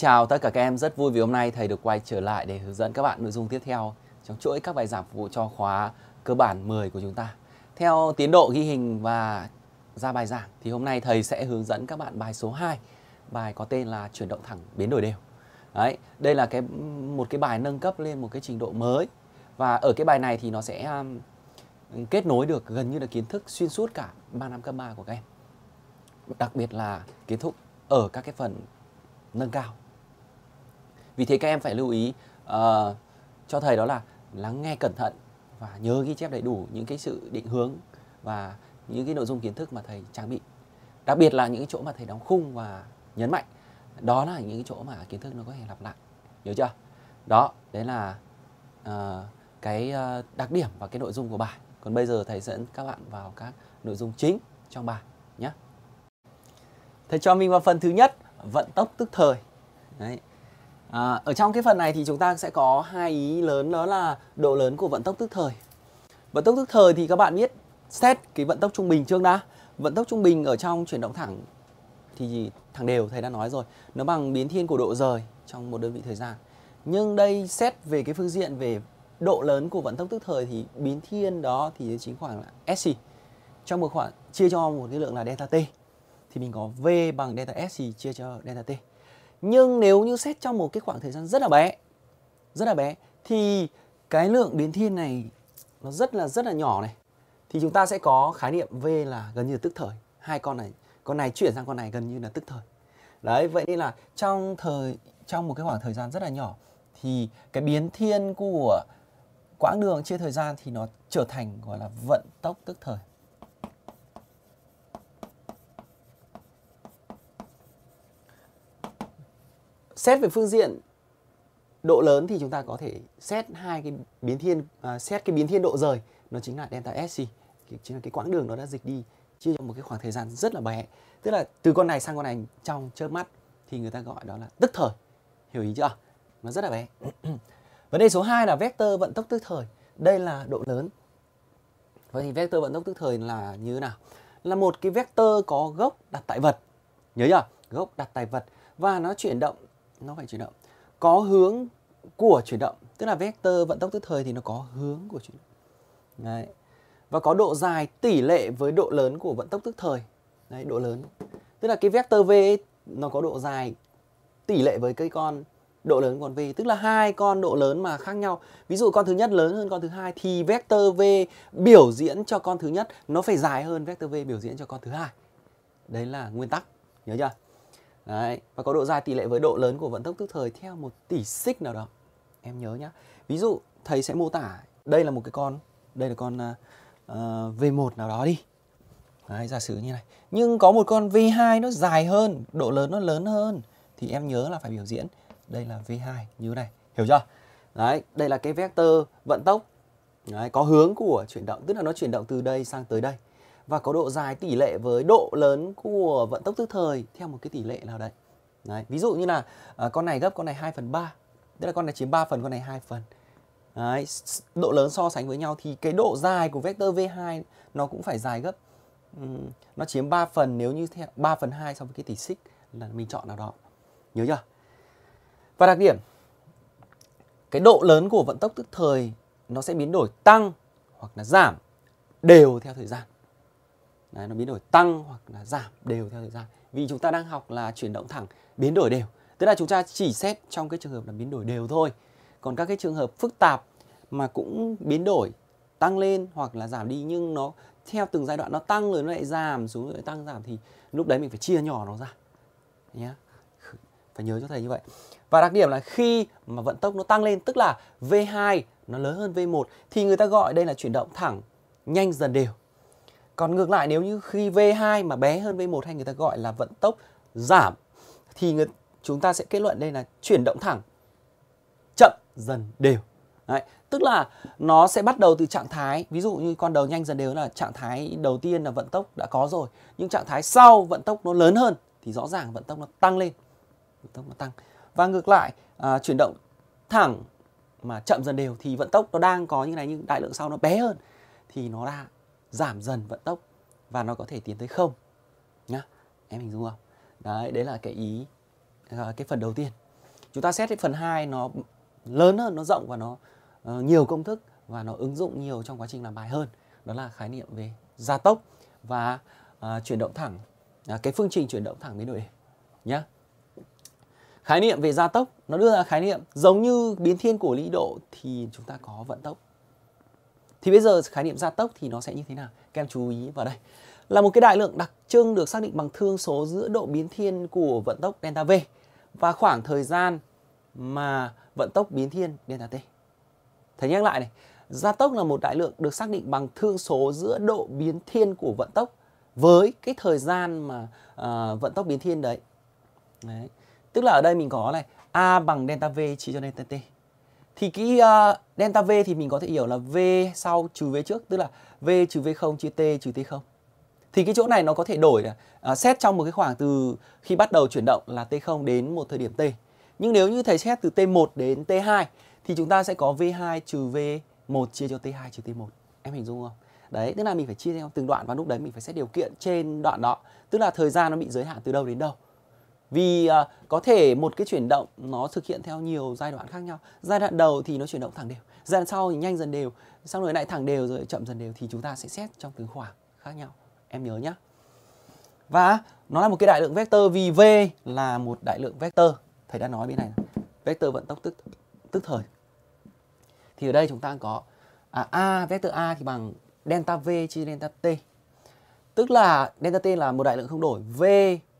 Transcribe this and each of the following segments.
chào tất cả các em, rất vui vì hôm nay thầy được quay trở lại để hướng dẫn các bạn nội dung tiếp theo trong chuỗi các bài giảng phục vụ cho khóa cơ bản 10 của chúng ta. Theo tiến độ ghi hình và ra bài giảng thì hôm nay thầy sẽ hướng dẫn các bạn bài số 2, bài có tên là chuyển động thẳng biến đổi đều. Đấy, đây là cái một cái bài nâng cấp lên một cái trình độ mới và ở cái bài này thì nó sẽ um, kết nối được gần như là kiến thức xuyên suốt cả 3 năm cấp 3 của các em. Đặc biệt là kiến thức ở các cái phần nâng cao vì thế các em phải lưu ý uh, cho thầy đó là lắng nghe cẩn thận và nhớ ghi chép đầy đủ những cái sự định hướng và những cái nội dung kiến thức mà thầy trang bị đặc biệt là những cái chỗ mà thầy đóng khung và nhấn mạnh đó là những cái chỗ mà kiến thức nó có thể lặp lại nhớ chưa đó đấy là uh, cái ờ, đặc điểm và cái nội dung của bài còn bây giờ thầy dẫn các bạn vào các nội dung chính trong bài nhé thầy cho mình vào phần thứ nhất vận tốc tức thời đấy À, ở trong cái phần này thì chúng ta sẽ có hai ý lớn đó là độ lớn của vận tốc tức thời. Vận tốc tức thời thì các bạn biết xét cái vận tốc trung bình trước đã. Vận tốc trung bình ở trong chuyển động thẳng thì thẳng đều thầy đã nói rồi, nó bằng biến thiên của độ rời trong một đơn vị thời gian. Nhưng đây xét về cái phương diện về độ lớn của vận tốc tức thời thì biến thiên đó thì chính khoảng là SC. Trong một khoảng chia cho một cái lượng là delta t thì mình có V bằng delta SC chia cho delta t nhưng nếu như xét trong một cái khoảng thời gian rất là bé rất là bé thì cái lượng biến thiên này nó rất là rất là nhỏ này thì chúng ta sẽ có khái niệm v là gần như là tức thời hai con này con này chuyển sang con này gần như là tức thời đấy vậy nên là trong thời trong một cái khoảng thời gian rất là nhỏ thì cái biến thiên của quãng đường chia thời gian thì nó trở thành gọi là vận tốc tức thời xét về phương diện độ lớn thì chúng ta có thể xét hai cái biến thiên à, xét cái biến thiên độ rời nó chính là delta SC chính là cái quãng đường nó đã dịch đi chia trong một cái khoảng thời gian rất là bé tức là từ con này sang con này trong chớp mắt thì người ta gọi đó là tức thời hiểu ý chưa nó rất là bé vấn đề số 2 là vector vận tốc tức thời đây là độ lớn vậy thì vector vận tốc tức thời là như thế nào là một cái vector có gốc đặt tại vật nhớ chưa gốc đặt tại vật và nó chuyển động nó phải chuyển động có hướng của chuyển động tức là vector vận tốc tức thời thì nó có hướng của chuyển động Đấy. và có độ dài tỷ lệ với độ lớn của vận tốc tức thời Đấy, độ lớn tức là cái vector v nó có độ dài tỷ lệ với cái con độ lớn của con v tức là hai con độ lớn mà khác nhau ví dụ con thứ nhất lớn hơn con thứ hai thì vector v biểu diễn cho con thứ nhất nó phải dài hơn vector v biểu diễn cho con thứ hai đấy là nguyên tắc nhớ chưa Đấy, và có độ dài tỷ lệ với độ lớn của vận tốc tức thời theo một tỷ xích nào đó. Em nhớ nhá. Ví dụ thầy sẽ mô tả đây là một cái con, đây là con uh, ờ, ờ, V1 nào đó đi. Đấy, giả sử như này. Nhưng có một con V2 nó dài hơn, độ lớn nó lớn hơn thì em nhớ là phải biểu diễn đây là V2 như này. Hiểu chưa? Đấy, đây là cái vector vận tốc Đấy, có hướng của chuyển động, tức là nó chuyển động từ đây sang tới đây và có độ dài tỷ lệ với độ lớn của vận tốc tức thời theo một cái tỷ lệ nào đấy. đấy ví dụ như là à, con này gấp con này 2 phần 3 tức là con này chiếm 3 phần con này 2 phần đấy, độ lớn so sánh với nhau thì cái độ dài của vector V2 nó cũng phải dài gấp um, nó chiếm 3 phần nếu như theo 3 phần 2 so với cái tỷ xích là mình chọn nào đó nhớ chưa và đặc điểm cái độ lớn của vận tốc tức thời nó sẽ biến đổi tăng hoặc là giảm đều theo thời gian Đấy, nó biến đổi tăng hoặc là giảm đều theo thời gian vì chúng ta đang học là chuyển động thẳng biến đổi đều tức là chúng ta chỉ xét trong cái trường hợp là biến đổi đều thôi còn các cái trường hợp phức tạp mà cũng biến đổi tăng lên hoặc là giảm đi nhưng nó theo từng giai đoạn nó tăng rồi nó lại giảm xuống rồi lại tăng giảm thì lúc đấy mình phải chia nhỏ nó ra nhé phải nhớ cho thầy như vậy và đặc điểm là khi mà vận tốc nó tăng lên tức là V2 nó lớn hơn V1 thì người ta gọi đây là chuyển động thẳng nhanh dần đều còn ngược lại nếu như khi V2 mà bé hơn V1 hay người ta gọi là vận tốc giảm thì người, chúng ta sẽ kết luận đây là chuyển động thẳng chậm dần đều. Đấy, tức là nó sẽ bắt đầu từ trạng thái ví dụ như con đầu nhanh dần đều là trạng thái đầu tiên là vận tốc đã có rồi nhưng trạng thái sau vận tốc nó lớn hơn thì rõ ràng vận tốc nó tăng lên vận tốc nó tăng và ngược lại à, chuyển động thẳng mà chậm dần đều thì vận tốc nó đang có như này nhưng đại lượng sau nó bé hơn thì nó đã giảm dần vận tốc và nó có thể tiến tới không nhá em hình dung không đấy đấy là cái ý à, cái phần đầu tiên chúng ta xét cái phần 2 nó lớn hơn nó rộng và nó ờ, nhiều công thức và nó ứng dụng nhiều trong quá trình làm bài hơn đó là khái niệm về gia tốc và uh, chuyển động thẳng uh, cái phương trình chuyển động thẳng biến đổi đề nhá khái niệm về gia tốc nó đưa ra khái niệm giống như biến thiên của lý độ thì chúng ta có vận tốc thì bây giờ khái niệm gia tốc thì nó sẽ như thế nào? Các em chú ý vào đây. Là một cái đại lượng đặc trưng được xác định bằng thương số giữa độ biến thiên của vận tốc delta V và khoảng thời gian mà vận tốc biến thiên delta T. Thầy nhắc lại này, gia tốc là một đại lượng được xác định bằng thương số giữa độ biến thiên của vận tốc với cái thời gian mà uh, vận tốc biến thiên đấy. đấy. Tức là ở đây mình có này A bằng delta V chia cho delta T thì cái uh, delta V thì mình có thể hiểu là V sau trừ V trước tức là V trừ V0 chia T trừ T0 thì cái chỗ này nó có thể đổi là ờ, uh, xét trong một cái khoảng từ khi bắt đầu chuyển động là T0 đến một thời điểm T nhưng nếu như thầy xét từ T1 đến T2 thì chúng ta sẽ có V2 trừ V1 chia cho T2 trừ T1 em hình dung không đấy tức là mình phải chia theo từng đoạn và lúc đấy mình phải xét điều kiện trên đoạn đó tức là thời gian nó bị giới hạn từ đâu đến đâu vì uh, có thể một cái chuyển động nó thực hiện theo nhiều giai đoạn khác nhau giai đoạn đầu thì nó chuyển động thẳng đều giai đoạn sau thì nhanh dần đều xong rồi lại thẳng đều rồi chậm dần đều thì chúng ta sẽ xét trong từng khoảng khác nhau em nhớ nhá và nó là một cái đại lượng vector vì v là một đại lượng vector thầy đã nói bên này vector vận tốc tức tức thời thì ở đây chúng ta có à, a vector a thì bằng delta v chia delta t tức là delta t là một đại lượng không đổi v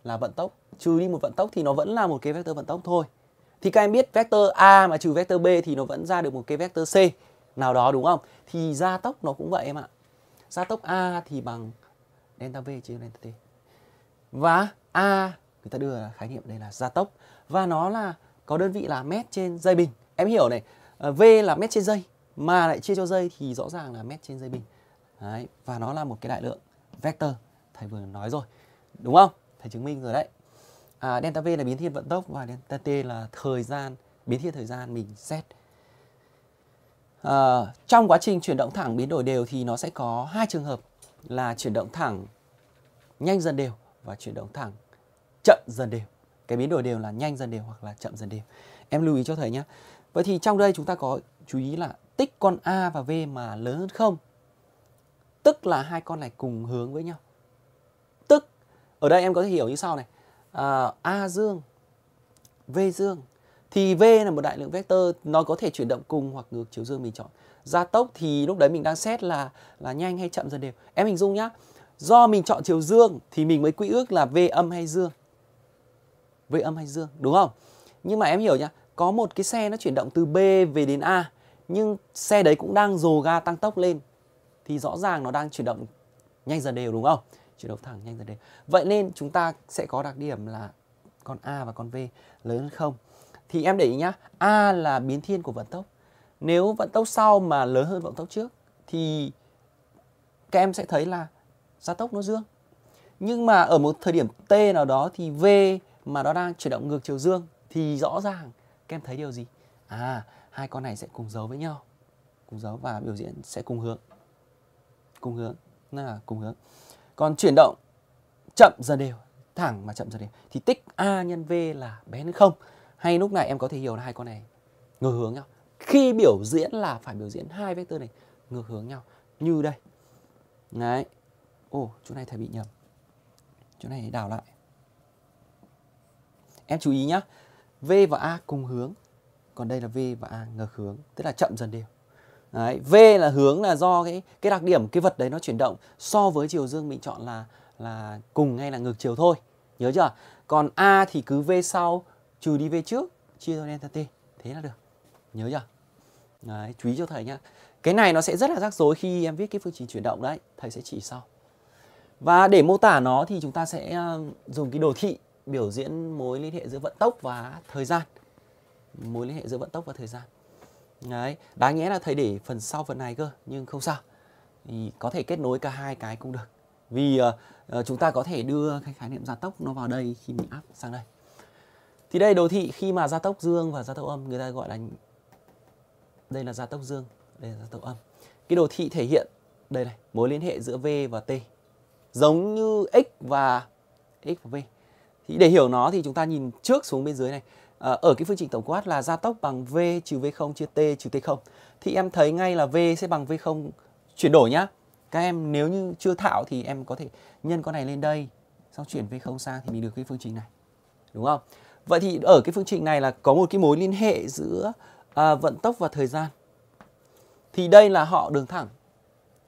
là vận tốc trừ đi một vận tốc thì nó vẫn là một cái vector vận tốc thôi thì các em biết vector a mà trừ vector b thì nó vẫn ra được một cái vector c nào đó đúng không thì gia tốc nó cũng vậy em ạ gia tốc a thì bằng delta v chia delta t và a người ta đưa khái niệm đây là gia tốc và nó là có đơn vị là mét trên giây bình em hiểu này ờ, v là mét trên giây mà lại chia cho giây thì rõ ràng là mét trên giây bình đấy, và nó là một cái đại lượng vector thầy vừa nói rồi đúng không thầy chứng minh rồi đấy à, delta V là biến thiên vận tốc và delta T là thời gian biến thiên thời gian mình xét à, trong quá trình chuyển động thẳng biến đổi đều thì nó sẽ có hai trường hợp là chuyển động thẳng nhanh dần đều và chuyển động thẳng chậm dần đều cái biến đổi đều là nhanh dần đều hoặc là chậm dần đều em lưu ý cho thầy nhé vậy thì trong đây chúng ta có chú ý là tích con a và v mà lớn hơn không tức là hai con này cùng hướng với nhau tức ở đây em có thể hiểu như sau này uh, A dương, V dương thì V là một đại lượng vector nó có thể chuyển động cùng hoặc ngược chiều dương mình chọn. Gia tốc thì lúc đấy mình đang xét là là nhanh hay chậm dần đều. Em hình dung nhá. Do mình chọn chiều dương thì mình mới quy ước là V âm hay dương. V âm hay dương, đúng không? Nhưng mà em hiểu nhá, có một cái xe nó chuyển động từ B về đến A nhưng xe đấy cũng đang dồ ga tăng tốc lên thì rõ ràng nó đang chuyển động nhanh dần đều đúng không? chuyển đấu thẳng nhanh dần đều vậy nên chúng ta sẽ có đặc điểm là con a và con v lớn hơn không thì em để ý nhá a là biến thiên của vận tốc nếu vận tốc sau mà lớn hơn vận tốc trước thì các em sẽ thấy là gia tốc nó dương nhưng mà ở một thời điểm t nào đó thì v mà nó đang chuyển động ngược chiều dương thì rõ ràng các em thấy điều gì à hai con này sẽ cùng dấu với nhau cùng dấu và biểu diễn sẽ cùng hướng cùng hướng là cùng hướng còn chuyển động chậm dần đều, thẳng mà chậm dần đều thì tích A nhân V là bé hơn không Hay lúc này em có thể hiểu là hai con này ngược hướng nhau. Khi biểu diễn là phải biểu diễn hai vector này ngược hướng nhau như đây. Đấy. Ồ, chỗ này thầy bị nhầm. Chỗ này đảo lại. Em chú ý nhá. V và A cùng hướng. Còn đây là V và A ngược hướng, tức là chậm dần đều. Đấy, v là hướng là do cái cái đặc điểm cái vật đấy nó chuyển động so với chiều dương mình chọn là là cùng hay là ngược chiều thôi nhớ chưa còn a thì cứ v sau trừ đi v trước chia cho delta t thế là được nhớ chưa đấy, chú ý cho thầy nhá cái này nó sẽ rất là rắc rối khi em viết cái phương trình chuyển động đấy thầy sẽ chỉ sau và để mô tả nó thì chúng ta sẽ ờ, dùng cái đồ thị biểu diễn mối liên hệ giữa vận tốc và thời gian mối liên hệ giữa vận tốc và thời gian Đấy, đáng nhẽ là thầy để phần sau phần này cơ nhưng không sao. Thì có thể kết nối cả hai cái cũng được. Vì uh, chúng ta có thể đưa cái khái niệm gia tốc nó vào đây khi mình áp sang đây. Thì đây đồ thị khi mà gia tốc dương và gia tốc âm người ta gọi là đây là gia tốc dương, đây là gia tốc âm. Cái đồ thị thể hiện đây này, mối liên hệ giữa V và T. Giống như x và x và V. Thì để hiểu nó thì chúng ta nhìn trước xuống bên dưới này. Ờ, ở cái phương trình tổng quát là gia tốc bằng v trừ v0 chia t trừ t0 thì em thấy ngay là v sẽ bằng v0 chuyển đổi nhá. Các em nếu như chưa thạo thì em có thể nhân con này lên đây, sau chuyển v0 sang thì mình được cái phương trình này. Đúng không? Vậy thì ở cái phương trình này là có một cái mối liên hệ giữa à, vận tốc và thời gian. Thì đây là họ đường thẳng.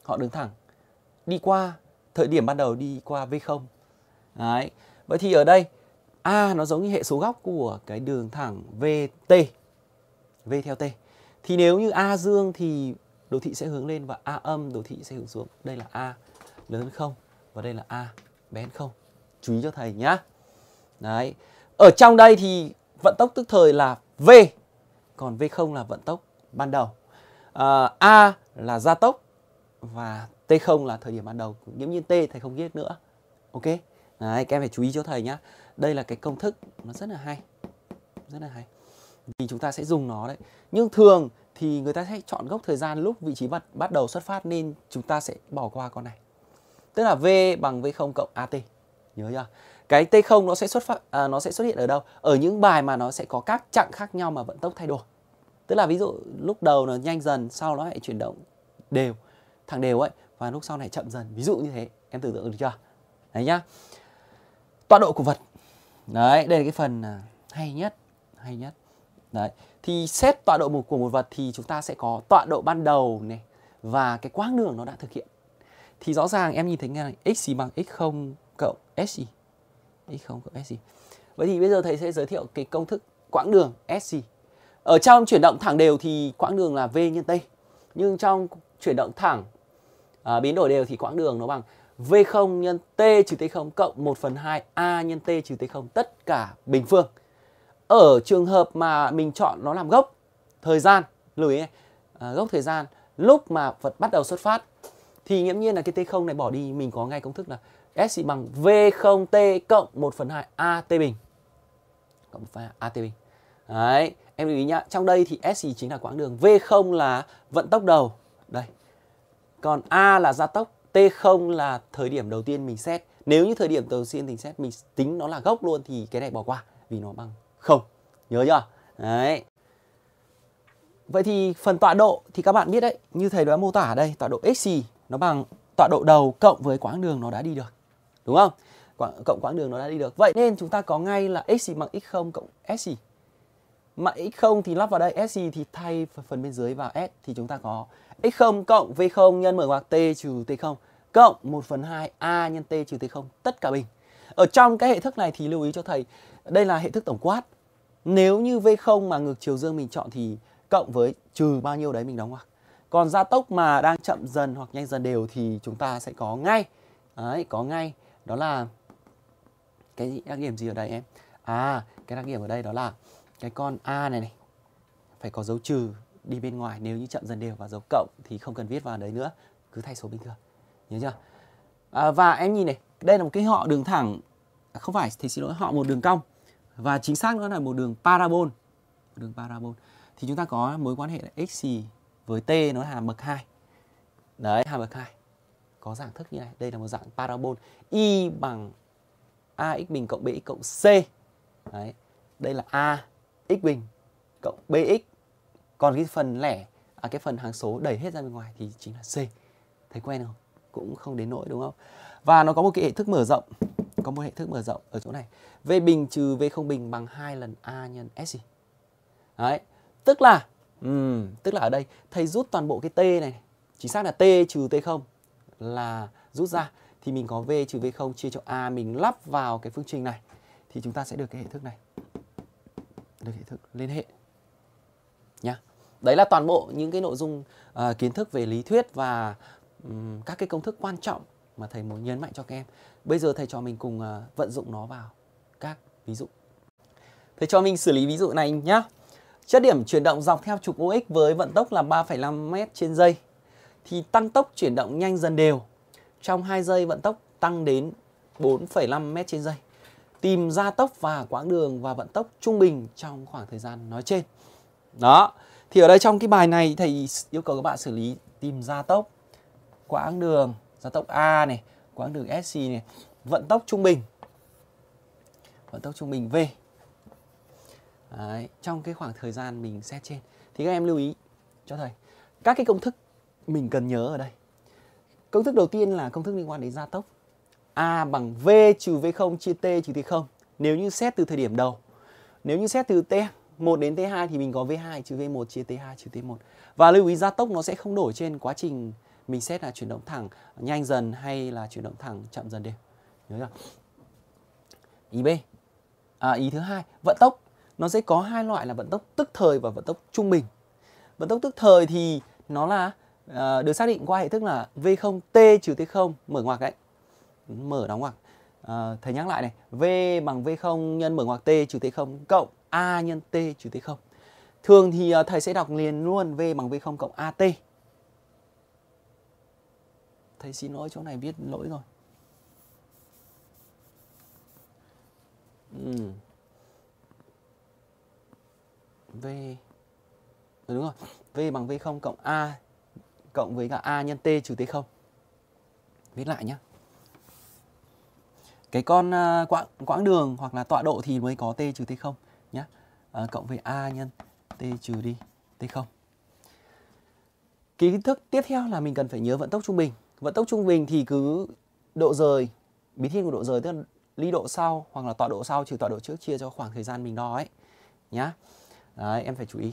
Họ đường thẳng đi qua thời điểm ban đầu đi qua V0. Đấy. Vậy thì ở đây A à, nó giống như hệ số góc của cái đường thẳng VT. V theo T. Thì nếu như A dương thì đồ thị sẽ hướng lên và A âm đồ thị sẽ hướng xuống. Đây là A lớn hơn 0 và đây là A bé hơn 0. Chú ý cho thầy nhá. Đấy. Ở trong đây thì vận tốc tức thời là V. Còn V0 là vận tốc ban đầu. À, A là gia tốc và T0 là thời điểm ban đầu. Nghiễm nhiên T thầy không biết nữa. Ok. Đấy, các em phải chú ý cho thầy nhá đây là cái công thức nó rất là hay rất là hay vì chúng ta sẽ dùng nó đấy nhưng thường thì người ta sẽ chọn gốc thời gian lúc vị trí bật bắt đầu xuất phát nên chúng ta sẽ bỏ qua con này tức là v bằng v 0 cộng at nhớ chưa cái t 0 nó sẽ xuất phát à, nó sẽ xuất hiện ở đâu ở những bài mà nó sẽ có các chặng khác nhau mà vận tốc thay đổi tức là ví dụ lúc đầu nó nhanh dần sau nó lại chuyển động đều thẳng đều ấy và lúc sau này chậm dần ví dụ như thế em tưởng tượng được chưa đấy nhá tọa độ của vật Đấy, đây là cái phần à, hay nhất, hay nhất. Đấy. Thì xét tọa độ một của một vật thì chúng ta sẽ có tọa độ ban đầu này và cái quãng đường nó đã thực hiện. Thì rõ ràng em nhìn thấy ngay này, x bằng x0 cộng SI. x0 cộng SI. Vậy thì bây giờ thầy sẽ giới thiệu cái công thức quãng đường SI. Ở trong chuyển động thẳng đều thì quãng đường là V nhân T. Nhưng trong chuyển động thẳng à, biến đổi đều thì quãng đường nó bằng V0 nhân T trừ T0 cộng 1 phần 2 A nhân T trừ T0 tất cả bình phương. Ở trường hợp mà mình chọn nó làm gốc thời gian, lưu ý à, gốc thời gian lúc mà vật bắt đầu xuất phát thì nghiễm nhiên là cái T0 này bỏ đi mình có ngay công thức là S bằng V0T cộng 1 phần 2 AT bình cộng 1 phần 2 AT bình. Đấy, em lưu ý nhá, trong đây thì S chính là quãng đường, V0 là vận tốc đầu. Đây. Còn A là gia tốc T0 là thời điểm đầu tiên mình xét. Nếu như thời điểm đầu tiên mình xét mình tính nó là gốc luôn thì cái này bỏ qua vì nó bằng không Nhớ chưa? Đấy. Vậy thì phần tọa độ thì các bạn biết đấy, như thầy đã mô tả ở đây, tọa độ x nó bằng tọa độ đầu cộng với quãng đường nó đã đi được. Đúng không? cộng quãng đường nó đã đi được. Vậy nên chúng ta có ngay là x bằng x0 cộng s mà x0 thì lắp vào đây SC thì thay phần bên dưới vào S thì chúng ta có x0 cộng V0 nhân mở ngoặc T trừ T0 cộng 1 phần 2 A nhân T trừ T0 tất cả bình. Ở trong cái hệ thức này thì lưu ý cho thầy đây là hệ thức tổng quát. Nếu như V0 mà ngược chiều dương mình chọn thì cộng với trừ bao nhiêu đấy mình đóng ngoặc. Còn gia tốc mà đang chậm dần hoặc nhanh dần đều thì chúng ta sẽ có ngay đấy, có ngay đó là cái đặc điểm gì ở đây em? À, cái đặc điểm ở đây đó là cái con a này này phải có dấu trừ đi bên ngoài nếu như chậm dần đều và dấu cộng thì không cần viết vào đấy nữa cứ thay số bình thường nhớ chưa à, và em nhìn này đây là một cái họ đường thẳng à, không phải thì xin lỗi họ một đường cong và chính xác nữa là một đường parabol đường parabol thì chúng ta có mối quan hệ là x với t nó là bậc hai đấy hàm bậc hai có dạng thức như này đây là một dạng parabol y bằng ax bình cộng bx cộng c đấy đây là a x bình cộng bx còn cái phần lẻ à, cái phần hàng số đẩy hết ra bên ngoài thì chính là c thấy quen không cũng không đến nỗi đúng không và nó có một cái hệ thức mở rộng có một hệ thức mở rộng ở chỗ này v bình trừ v không bình bằng hai lần a nhân s đấy tức là um, tức là ở đây thầy rút toàn bộ cái t này chính xác là t trừ t không là rút ra thì mình có v trừ v không chia cho a mình lắp vào cái phương trình này thì chúng ta sẽ được cái hệ thức này được hệ thức liên hệ nhá đấy là toàn bộ những cái nội dung uh, kiến thức về lý thuyết và um, các cái công thức quan trọng mà thầy muốn nhấn mạnh cho các em bây giờ thầy cho mình cùng uh, vận dụng nó vào các ví dụ thầy cho mình xử lý ví dụ này nhá chất điểm chuyển động dọc theo trục OX với vận tốc là 3,5 m trên giây thì tăng tốc chuyển động nhanh dần đều trong 2 giây vận tốc tăng đến 4,5 m trên giây tìm gia tốc và quãng đường và vận tốc trung bình trong khoảng thời gian nói trên. Đó. Thì ở đây trong cái bài này thầy yêu cầu các bạn xử lý tìm gia tốc, quãng đường, gia tốc A này, quãng đường SC này, vận tốc trung bình. Vận tốc trung bình V. Đấy, trong cái khoảng thời gian mình xét trên. Thì các em lưu ý cho thầy. Các cái công thức mình cần nhớ ở đây. Công thức đầu tiên là công thức liên quan đến gia tốc A bằng V trừ V0 chia T trừ t không Nếu như xét từ thời điểm đầu Nếu như xét từ T1 đến T2 thì mình có V2 trừ V1 chia T2 trừ T1 Và lưu ý gia tốc nó sẽ không đổi trên quá trình mình xét là chuyển động thẳng nhanh dần hay là chuyển động thẳng chậm dần đều nhớ chưa ý b à, ý thứ hai vận tốc nó sẽ có hai loại là vận tốc tức thời và vận tốc trung bình vận tốc tức thời thì nó là à, được xác định qua hệ thức là v0 t trừ t0 mở ngoặc đấy mở đóng ngoặc à, ờ, thầy nhắc lại này v bằng v không nhân mở ngoặc t trừ t không cộng a nhân t trừ t không thường thì ờ, thầy sẽ đọc liền luôn v bằng v không cộng at thầy xin lỗi chỗ này viết lỗi rồi ừ. v ừ, đúng rồi v bằng v không cộng a cộng với cả a nhân t trừ t không viết lại nhé cái con à, quãng quãng đường hoặc là tọa độ thì mới có t trừ t không nhé uh, à, cộng với a nhân t trừ đi t không kiến thức tiếp theo là mình cần phải nhớ vận tốc trung bình vận tốc trung bình thì cứ độ rời biến thiên của độ rời tức là ly độ sau hoặc là tọa độ sau trừ tọa độ trước chia cho khoảng thời gian mình đo ấy nhá đấy em phải chú ý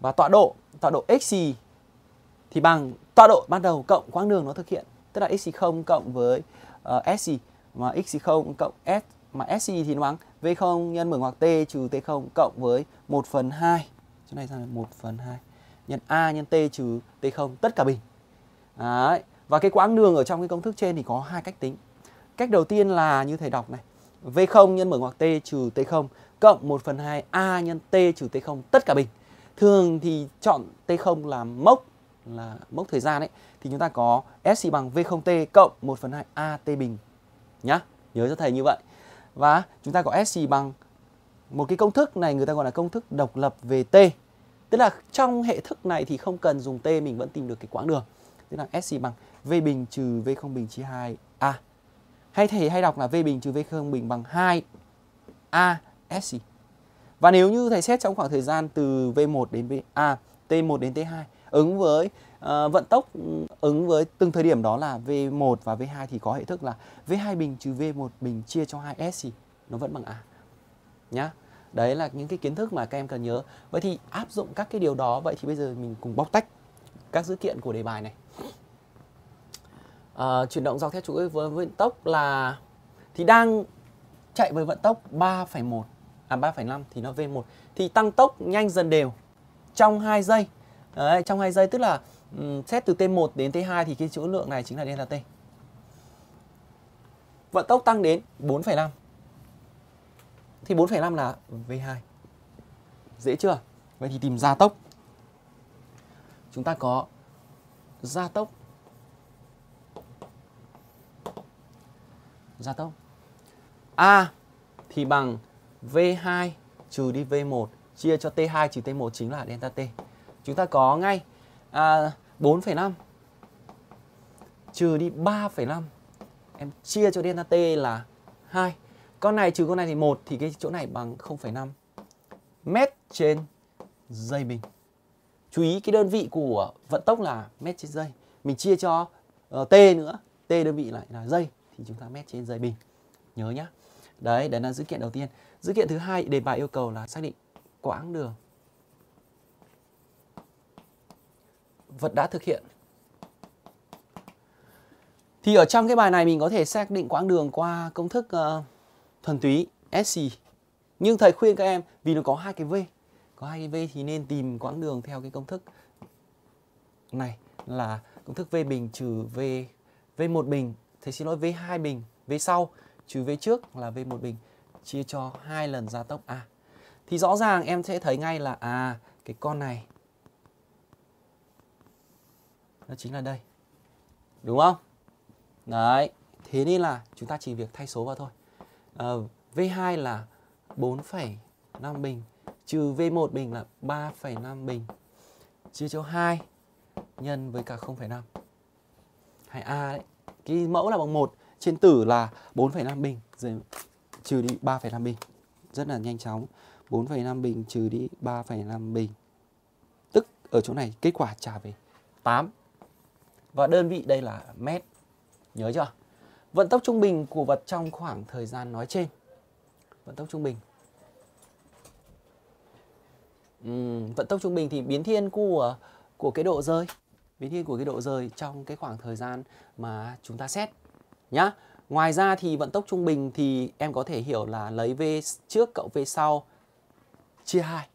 và tọa độ tọa độ x gì thì bằng tọa độ ban đầu cộng quãng đường nó thực hiện tức là x0 cộng với uh, s gì mà x thì 0 cộng s mà SC thì nó bằng V0 nhân mở ngoặc T trừ T0 cộng với 1 phần 2 chỗ này sao là 1 phần 2 nhân A nhân T trừ T0 tất cả bình Đấy. và cái quãng đường ở trong cái công thức trên thì có hai cách tính cách đầu tiên là như thầy đọc này V0 nhân mở ngoặc T trừ T0 cộng 1 phần 2 A nhân T trừ T0 tất cả bình thường thì chọn T0 là mốc là mốc thời gian ấy thì chúng ta có s bằng V0T cộng 1 phần 2 t bình nhá nhớ cho thầy như vậy và chúng ta có SC bằng một cái công thức này người ta gọi là công thức độc lập về T tức là trong hệ thức này thì không cần dùng T mình vẫn tìm được cái quãng đường tức là SC bằng V bình trừ V không bình chia 2 A hay thầy hay đọc là V bình trừ V không bình bằng 2 A SC và nếu như thầy xét trong khoảng thời gian từ V1 đến v a T1 đến T2 ứng với uh, vận tốc ứng với từng thời điểm đó là V1 và V2 thì có hệ thức là V2 bình trừ V1 bình chia cho 2S thì nó vẫn bằng A nhá đấy là những cái kiến thức mà các em cần nhớ vậy thì áp dụng các cái điều đó vậy thì bây giờ mình cùng bóc tách các dữ kiện của đề bài này à, chuyển động dọc theo chuỗi với vận tốc là thì đang chạy với vận tốc 3,1 à 3,5 thì nó V1 thì tăng tốc nhanh dần đều trong 2 giây Đấy, trong 2 giây tức là um, xét từ T1 đến T2 thì cái chữ lượng này chính là delta T. Vận tốc tăng đến 4,5. Thì 4,5 là V2. Dễ chưa? Vậy thì tìm gia tốc. Chúng ta có gia tốc gia tốc A thì bằng V2 trừ đi V1 chia cho T2 trừ T1 chính là delta T chúng ta có ngay à, 4,5 trừ đi 3,5 em chia cho delta t là 2 con này trừ con này thì 1 thì cái chỗ này bằng 0,5 mét trên giây bình chú ý cái đơn vị của vận tốc là mét trên giây mình chia cho uh, t nữa t đơn vị lại là giây thì chúng ta mét trên giây bình nhớ nhá đấy đấy là dữ kiện đầu tiên dữ kiện thứ hai đề bài yêu cầu là xác định quãng đường vật đã thực hiện thì ở trong cái bài này mình có thể xác định quãng đường qua công thức uh, thuần túy SC nhưng thầy khuyên các em vì nó có hai cái V có hai cái V thì nên tìm quãng đường theo cái công thức này là công thức V bình trừ V V1 bình thầy xin lỗi V2 bình V sau trừ V trước là V1 bình chia cho hai lần gia tốc A thì rõ ràng em sẽ thấy ngay là à cái con này nó chính là đây đúng không đấy thế nên là chúng ta chỉ việc thay số vào thôi à, ờ, V2 là 4,5 bình trừ V1 bình là 3,5 bình chia cho 2 nhân với cả 0,5 2A đấy cái mẫu là bằng 1 trên tử là 4,5 bình rồi trừ đi 3,5 bình rất là nhanh chóng 4,5 bình trừ đi 3,5 bình tức ở chỗ này kết quả trả về 8 và đơn vị đây là mét. Nhớ chưa? Vận tốc trung bình của vật trong khoảng thời gian nói trên. Vận tốc trung bình. Uhm, vận tốc trung bình thì biến thiên của của cái độ rơi, biến thiên của cái độ rơi trong cái khoảng thời gian mà chúng ta xét nhá. Ngoài ra thì vận tốc trung bình thì em có thể hiểu là lấy V trước cộng V sau chia 2.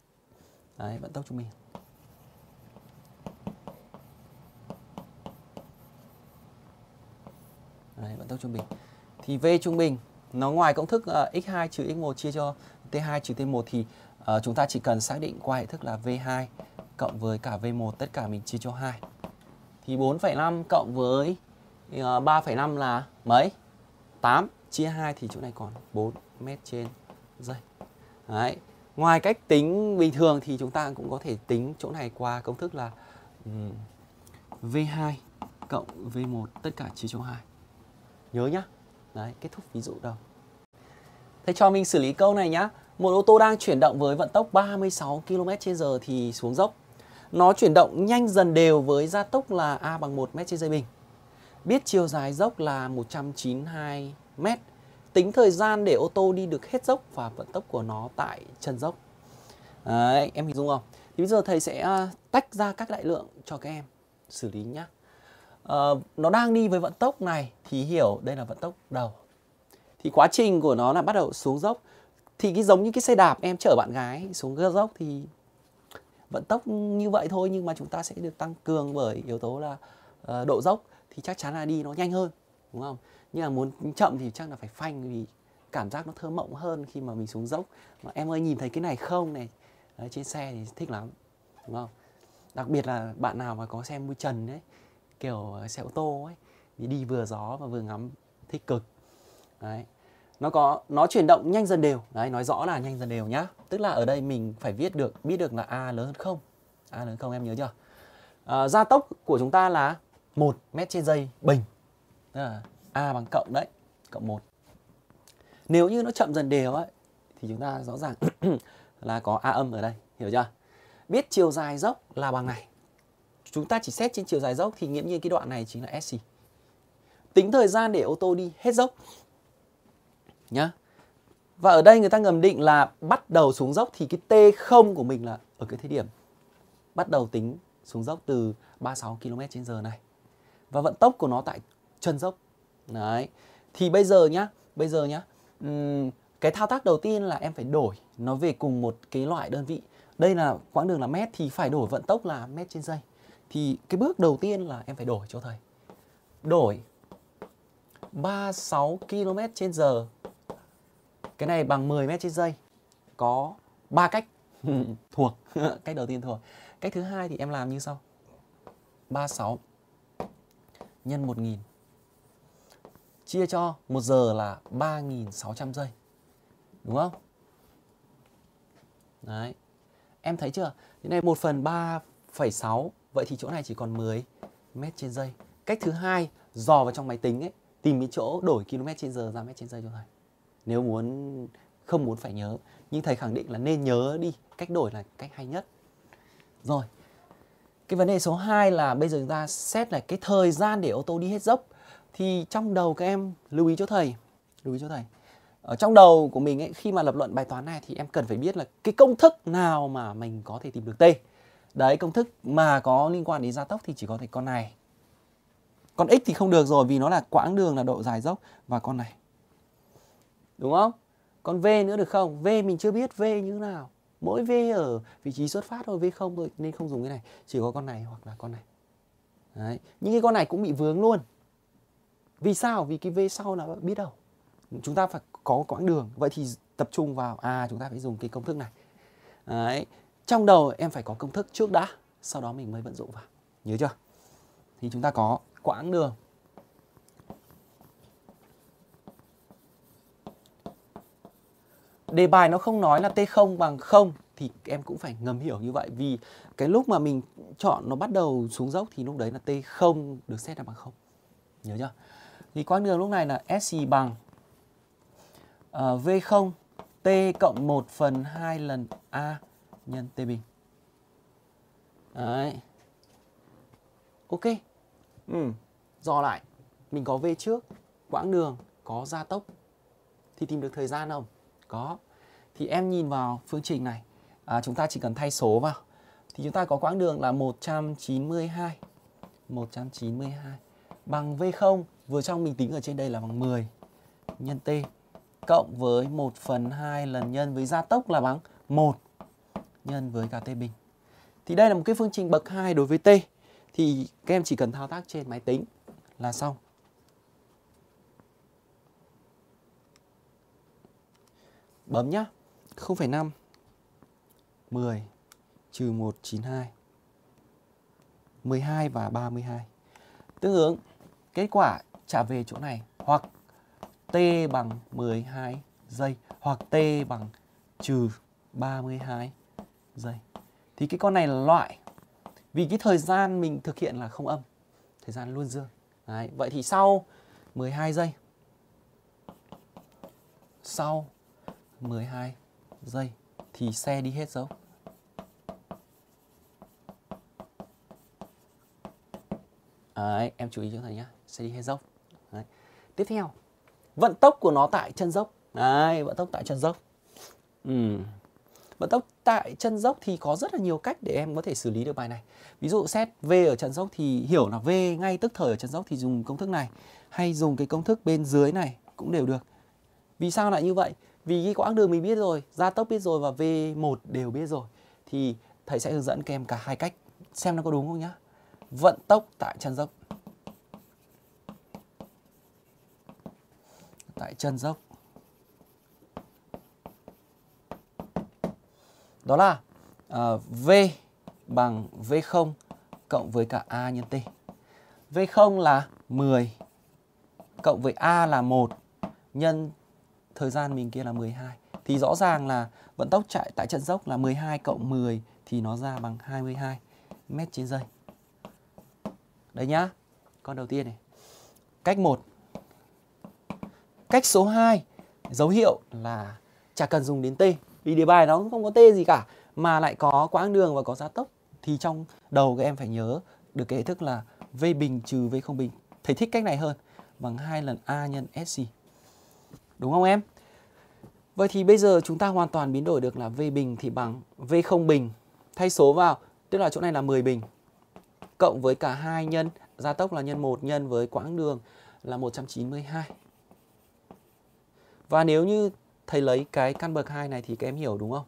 Đấy, vận tốc trung bình. tốc trung bình thì v trung bình nó ngoài công thức uh, ờ, x2 trừ x1 chia cho t2 trừ t1 thì uh, chúng ta chỉ cần xác định qua hệ thức là v2 cộng với cả v1 tất cả mình chia cho 2 thì 4,5 cộng với uh, ờ, 3,5 là mấy 8 chia 2 thì chỗ này còn 4 mét trên giây Đấy. ngoài cách tính bình thường thì chúng ta cũng có thể tính chỗ này qua công thức là um, v2 cộng v1 tất cả chia cho 2 nhớ nhá đấy kết thúc ví dụ đâu. Thầy cho mình xử lý câu này nhá một ô tô đang chuyển động với vận tốc 36 km h thì xuống dốc nó chuyển động nhanh dần đều với gia tốc là a bằng 1 m trên giây bình biết chiều dài dốc là 192 m tính thời gian để ô tô đi được hết dốc và vận tốc của nó tại chân dốc Đấy, em hình dung không? Thì bây giờ thầy sẽ à, tách ra các đại lượng cho các em xử lý nhá. Ờ, nó đang đi với vận tốc này thì hiểu đây là vận tốc đầu thì quá trình của nó là bắt đầu xuống dốc thì cái giống như cái xe đạp em chở bạn gái xuống gơ dốc thì vận tốc như vậy thôi nhưng mà chúng ta sẽ được tăng cường bởi yếu tố là uh, độ dốc thì chắc chắn là đi nó nhanh hơn đúng không nhưng mà muốn chậm thì chắc là phải phanh vì cảm giác nó thơ mộng hơn khi mà mình xuống dốc mà em ơi nhìn thấy cái này không này Đấy, trên xe thì thích lắm đúng không đặc biệt là bạn nào mà có xe mui trần đấy kiểu ờ, xe ô tô ấy thì đi vừa gió và vừa ngắm thích cực đấy nó có nó chuyển động nhanh dần đều đấy nói rõ là nhanh dần đều nhá tức là ở đây mình phải viết được biết được là a lớn hơn không a lớn không em nhớ chưa à, gia tốc của chúng ta là một mét trên giây bình tức là a bằng cộng đấy cộng một nếu như nó chậm dần đều ấy thì chúng ta rõ ràng là có a âm ở đây hiểu chưa biết chiều dài dốc là bằng này chúng ta chỉ xét trên chiều dài dốc thì nghiễm nhiên cái đoạn này chính là SC tính thời gian để ô tô đi hết dốc nhá và ở đây người ta ngầm định là bắt đầu xuống dốc thì cái T0 của mình là ở cái thời điểm bắt đầu tính xuống dốc từ 36 km h này và vận tốc của nó tại chân dốc đấy thì bây giờ nhá bây giờ nhá um, cái thao tác đầu tiên là em phải đổi nó về cùng một cái loại đơn vị đây là quãng đường là mét thì phải đổi vận tốc là mét trên giây thì cái bước đầu tiên là em phải đổi cho thầy đổi 36 km trên giờ cái này bằng 10 m trên giây có ba cách thuộc cách đầu tiên thuộc cách thứ hai thì em làm như sau 36 nhân 1000 chia cho 1 giờ là 3600 giây. Đúng không? Đấy. Em thấy chưa? Thế này 1 phần 3,6 Vậy thì chỗ này chỉ còn 10 mét trên giây. Cách thứ hai dò vào trong máy tính ấy, tìm cái chỗ đổi km trên giờ ra mét trên giây cho thầy. Nếu muốn không muốn phải nhớ, nhưng thầy khẳng định là nên nhớ đi, cách đổi là cách hay nhất. Rồi. Cái vấn đề số 2 là bây giờ chúng ta xét là cái thời gian để ô tô đi hết dốc thì trong đầu các em lưu ý cho thầy, lưu ý cho thầy. Ở trong đầu của mình ấy, khi mà lập luận bài toán này thì em cần phải biết là cái công thức nào mà mình có thể tìm được t đấy công thức mà có liên quan đến gia tốc thì chỉ có thể con này con x thì không được rồi vì nó là quãng đường là độ dài dốc và con này đúng không con v nữa được không v mình chưa biết v như thế nào mỗi v ở vị trí xuất phát thôi v không thôi nên không dùng cái này chỉ có con này hoặc là con này đấy những cái con này cũng bị vướng luôn vì sao vì cái v sau là biết đâu chúng ta phải có quãng đường vậy thì tập trung vào à chúng ta phải dùng cái công thức này đấy trong đầu em phải có công thức trước đã sau đó mình mới vận dụng vào nhớ chưa thì chúng ta có quãng đường đề bài nó không nói là t0 bằng 0 thì em cũng phải ngầm hiểu như vậy vì cái lúc mà mình chọn nó bắt đầu xuống dốc thì lúc đấy là t0 được xét là bằng 0. Nhớ chưa? Thì quãng đường lúc này là SI bằng uh, ờ, V0 t cộng 1 phần 2 lần A nhân t bình đấy ok ừ dò lại mình có v trước quãng đường có gia tốc thì tìm được thời gian không có thì em nhìn vào phương trình này à, chúng ta chỉ cần thay số vào thì chúng ta có quãng đường là 192 192 bằng V0 vừa trong mình tính ở trên đây là bằng 10 nhân T cộng với 1 phần 2 lần nhân với gia tốc là bằng 1 nhân với cả t bình. Thì đây là một cái phương trình bậc 2 đối với t thì các em chỉ cần thao tác trên máy tính là xong. Bấm nhá. 0,5 10 trừ 192 12 và 32. Tương ứng kết quả trả về chỗ này hoặc t bằng 12 giây hoặc t bằng trừ 32 giây thì cái con này là loại vì cái thời gian mình thực hiện là không âm thời gian luôn dương Đấy. vậy thì sau 12 giây sau 12 giây thì xe đi hết dấu Đấy, em chú ý chỗ này nhá xe đi hết dốc Đấy. tiếp theo vận tốc của nó tại chân dốc Đấy, vận tốc tại chân dốc ừ. vận tốc tại chân dốc thì có rất là nhiều cách để em có thể xử lý được bài này ví dụ xét v ở chân dốc thì hiểu là v ngay tức thời ở chân dốc thì dùng công thức này hay dùng cái công thức bên dưới này cũng đều được vì sao lại như vậy vì cái quãng đường mình biết rồi gia tốc biết rồi và v 1 đều biết rồi thì thầy sẽ hướng dẫn các em cả hai cách xem nó có đúng không nhá vận tốc tại chân dốc tại chân dốc đó là uh, V bằng V0 cộng với cả A nhân T. V0 là 10 cộng với A là 1 nhân thời gian mình kia là 12. Thì rõ ràng là vận tốc chạy tại trận dốc là 12 cộng 10 thì nó ra bằng 22 m trên giây. Đấy nhá. Con đầu tiên này. Cách 1. Cách số 2 dấu hiệu là chả cần dùng đến T vì đề bài nó không có tên gì cả mà lại có quãng đường và có gia tốc thì trong đầu các em phải nhớ được cái hệ thức là v bình trừ v không bình thầy thích cách này hơn bằng hai lần a nhân sc đúng không em vậy thì bây giờ chúng ta hoàn toàn biến đổi được là v bình thì bằng v không bình thay số vào tức là chỗ này là 10 bình cộng với cả hai nhân gia tốc là nhân 1 nhân với quãng đường là 192 và nếu như thầy lấy cái căn bậc 2 này thì các em hiểu đúng không?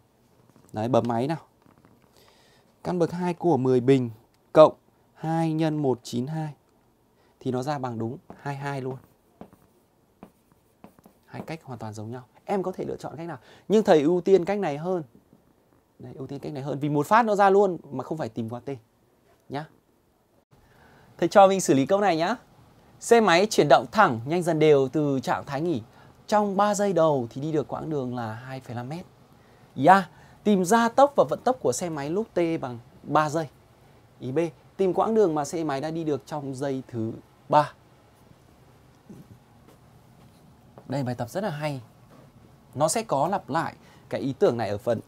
Đấy, bấm máy nào. Căn bậc 2 của 10 bình cộng 2 x 192 thì nó ra bằng đúng 22 luôn. Hai cách hoàn toàn giống nhau. Em có thể lựa chọn cách nào, nhưng thầy ưu tiên cách này hơn. Đấy, ưu tiên cách này hơn vì một phát nó ra luôn mà không phải tìm qua tên nhá. Thầy cho mình xử lý câu này nhá. Xe máy chuyển động thẳng nhanh dần đều từ trạng thái nghỉ trong 3 giây đầu thì đi được quãng đường là 2,5 mét. Yeah, dạ, tìm gia tốc và vận tốc của xe máy lúc T bằng 3 giây. Ý B, tìm quãng đường mà xe máy đã đi được trong giây thứ 3. Đây bài tập rất là hay. Nó sẽ có lặp lại cái ý tưởng này ở phần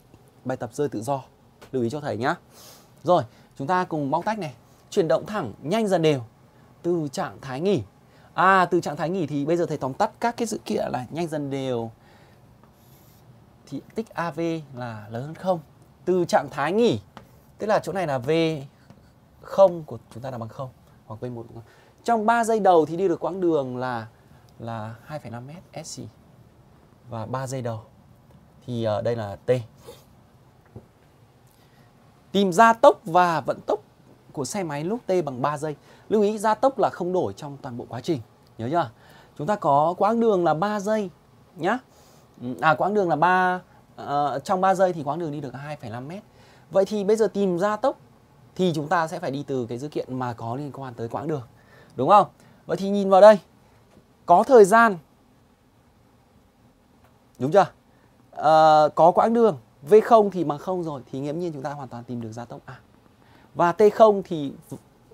bài tập rơi tự do. Lưu ý cho thầy nhá. Rồi, chúng ta cùng bóc tách này. Chuyển động thẳng nhanh dần đều từ trạng thái nghỉ À từ trạng thái nghỉ thì bây giờ thầy tóm tắt các cái dữ kiện là nhanh dần đều thì tích AV là lớn hơn không. Từ trạng thái nghỉ tức là chỗ này là V không của chúng ta là bằng không hoặc V1 trong 3 giây đầu thì đi được quãng đường là là 2,5 m SC và 3 giây đầu thì ở ờ, đây là T. Tìm ra tốc và vận tốc của xe máy lúc t bằng 3 giây. Lưu ý gia tốc là không đổi trong toàn bộ quá trình. Nhớ chưa? Chúng ta có quãng đường là 3 giây nhá. Ừ, à quãng đường là 3 uh, ờ, trong 3 giây thì quãng đường đi được 2,5 m. Vậy thì bây giờ tìm gia tốc thì chúng ta sẽ phải đi từ cái dữ kiện mà có liên quan tới quãng đường. Đúng không? Vậy thì nhìn vào đây. Có thời gian. Đúng chưa? Uh, có quãng đường V0 thì bằng không rồi thì nghiễm nhiên chúng ta hoàn toàn tìm được gia tốc. À và T0 thì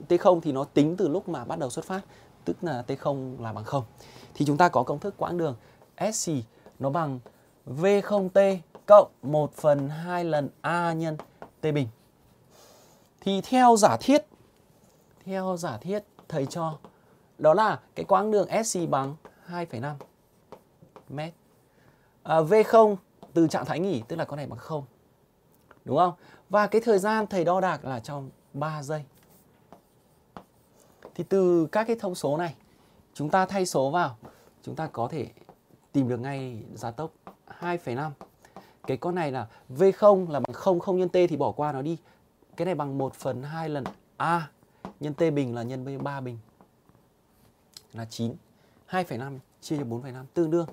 T0 thì nó tính từ lúc mà bắt đầu xuất phát tức là T0 là bằng 0 thì chúng ta có công thức quãng đường SC nó bằng V0T cộng 1 phần 2 lần A nhân T bình thì theo giả thiết theo giả thiết thầy cho đó là cái quãng đường SC bằng 2,5 mét à, V0 từ trạng thái nghỉ tức là con này bằng 0 đúng không và cái thời gian thầy đo đạc là trong 3 giây. Thì từ các cái thông số này, chúng ta thay số vào, chúng ta có thể tìm được ngay gia tốc 2,5. Cái con này là V0 là bằng 0, 0 nhân T thì bỏ qua nó đi. Cái này bằng 1 phần 2 lần A nhân T bình là nhân với 3 bình là 9. 2,5 chia cho 4,5 tương đương.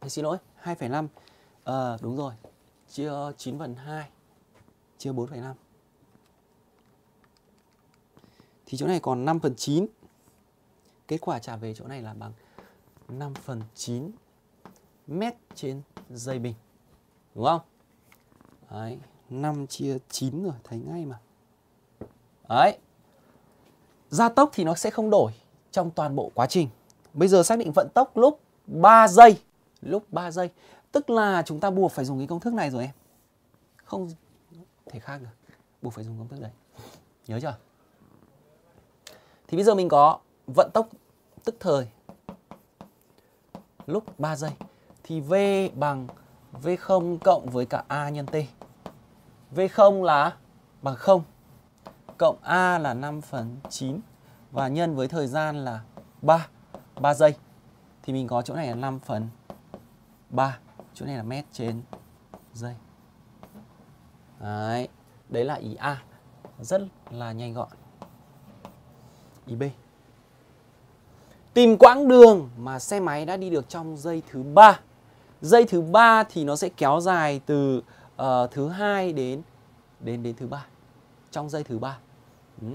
Thì xin lỗi, 2,5 à, ờ, đúng rồi, chia 9 phần 2 chia 4,5 thì chỗ này còn 5 phần 9 kết quả trả về chỗ này là bằng 5 phần 9 mét trên dây bình đúng không đấy 5 chia 9 rồi thấy ngay mà đấy gia tốc thì nó sẽ không đổi trong toàn bộ quá trình bây giờ xác định vận tốc lúc 3 giây lúc 3 giây tức là chúng ta buộc phải dùng cái công thức này rồi em không thể khác được buộc phải dùng công thức đấy nhớ chưa thì bây giờ mình có vận tốc tức thời lúc 3 giây thì V bằng V0 cộng với cả A nhân T. V0 là bằng 0 cộng A là 5 phần 9 và nhân với thời gian là 3 3 giây. Thì mình có chỗ này là 5 phần 3, chỗ này là mét trên giây. Đấy, đấy là ý A. Rất là nhanh gọn. Ý B. Tìm quãng đường mà xe máy đã đi được trong giây thứ ba. Giây thứ ba thì nó sẽ kéo dài từ uh, thứ hai đến đến đến thứ ba. Trong giây thứ ba. Ừ.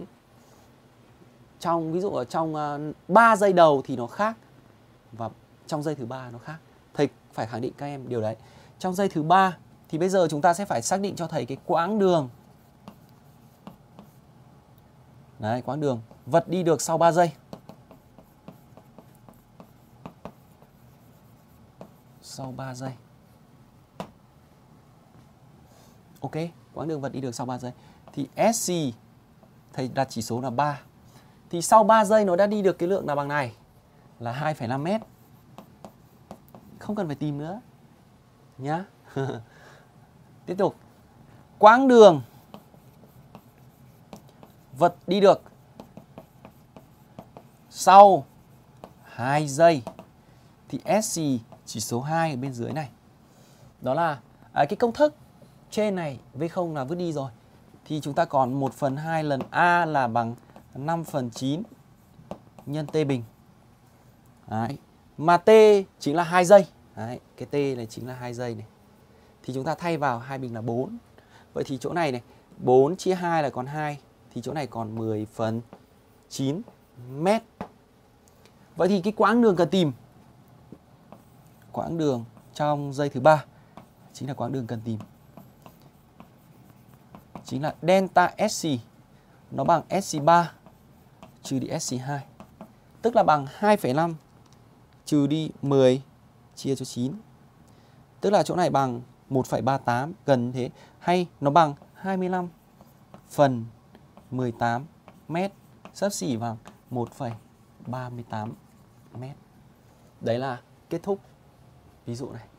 Trong ví dụ ở trong uh, ờ, 3 giây đầu thì nó khác và trong giây thứ ba nó khác. Thầy phải khẳng định các em điều đấy. Trong giây thứ ba thì bây giờ chúng ta sẽ phải xác định cho thầy cái quãng đường Đấy, quãng đường vật đi được sau 3 giây sau 3 giây Ok, quãng đường vật đi được sau 3 giây Thì SC Thầy đặt chỉ số là 3 Thì sau 3 giây nó đã đi được cái lượng là bằng này Là 2,5 mét Không cần phải tìm nữa Nhá Tiếp tục. Quãng đường vật đi được sau 2 giây thì SC chỉ số 2 ở bên dưới này. Đó là à, cái công thức trên này V0 là vứt đi rồi. Thì chúng ta còn 1 phần 2 lần A là bằng 5 phần 9 nhân T bình. Đấy. Mà T chính là 2 giây. Đấy. Cái T này chính là 2 giây này thì chúng ta thay vào hai bình là 4. Vậy thì chỗ này này 4 chia 2 là còn 2 thì chỗ này còn 10 phần 9 mét. Vậy thì cái quãng đường cần tìm quãng đường trong dây thứ ba chính là quãng đường cần tìm. Chính là delta SC nó bằng SC3 trừ đi SC2. Tức là bằng 2,5 trừ đi 10 chia cho 9. Tức là chỗ này bằng 1,38 gần thế hay nó bằng 25 phần 18 mét sắp xỉ bằng 1,38 mét. Đấy là kết thúc ví dụ này.